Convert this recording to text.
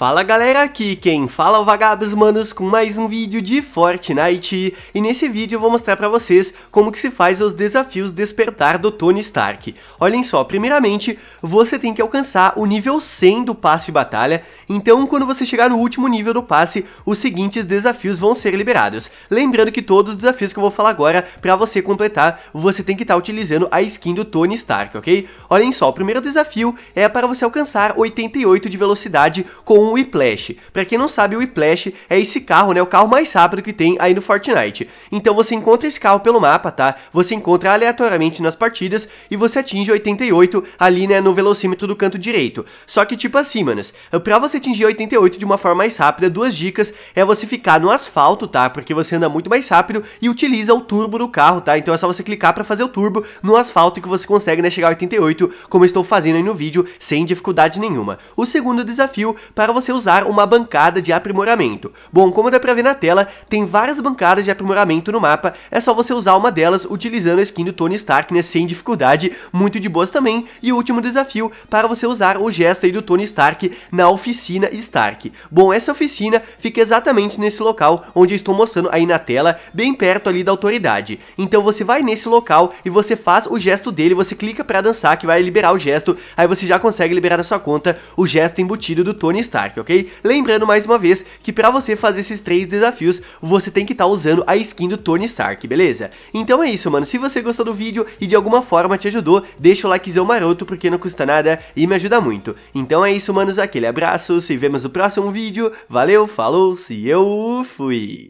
Fala galera, aqui quem fala é o Vagabos Manos com mais um vídeo de Fortnite e nesse vídeo eu vou mostrar pra vocês como que se faz os desafios despertar do Tony Stark. Olhem só, primeiramente você tem que alcançar o nível 100 do passe batalha, então quando você chegar no último nível do passe, os seguintes desafios vão ser liberados. Lembrando que todos os desafios que eu vou falar agora, pra você completar, você tem que estar tá utilizando a skin do Tony Stark, ok? Olhem só, o primeiro desafio é para você alcançar 88 de velocidade com o Whiplash. Para quem não sabe, o Whiplash é esse carro, né? O carro mais rápido que tem aí no Fortnite. Então você encontra esse carro pelo mapa, tá? Você encontra aleatoriamente nas partidas e você atinge 88 ali, né, no velocímetro do canto direito. Só que tipo assim, manos, para você atingir 88 de uma forma mais rápida, duas dicas é você ficar no asfalto, tá? Porque você anda muito mais rápido e utiliza o turbo do carro, tá? Então é só você clicar para fazer o turbo no asfalto que você consegue, né, chegar a 88, como eu estou fazendo aí no vídeo, sem dificuldade nenhuma. O segundo desafio para você você usar uma bancada de aprimoramento. Bom, como dá pra ver na tela, tem várias bancadas de aprimoramento no mapa, é só você usar uma delas utilizando a skin do Tony Stark, né, sem dificuldade, muito de boas também, e o último desafio para você usar o gesto aí do Tony Stark na oficina Stark. Bom, essa oficina fica exatamente nesse local onde eu estou mostrando aí na tela, bem perto ali da autoridade. Então você vai nesse local e você faz o gesto dele, você clica para dançar que vai liberar o gesto, aí você já consegue liberar na sua conta o gesto embutido do Tony Stark. Stark, ok? Lembrando mais uma vez que para você fazer esses três desafios, você tem que estar tá usando a skin do Tony Stark, beleza? Então é isso, mano. Se você gostou do vídeo e de alguma forma te ajudou, deixa o likezão maroto porque não custa nada e me ajuda muito. Então é isso, manos. Aquele abraço, se vemos no próximo vídeo. Valeu, falou, se eu fui!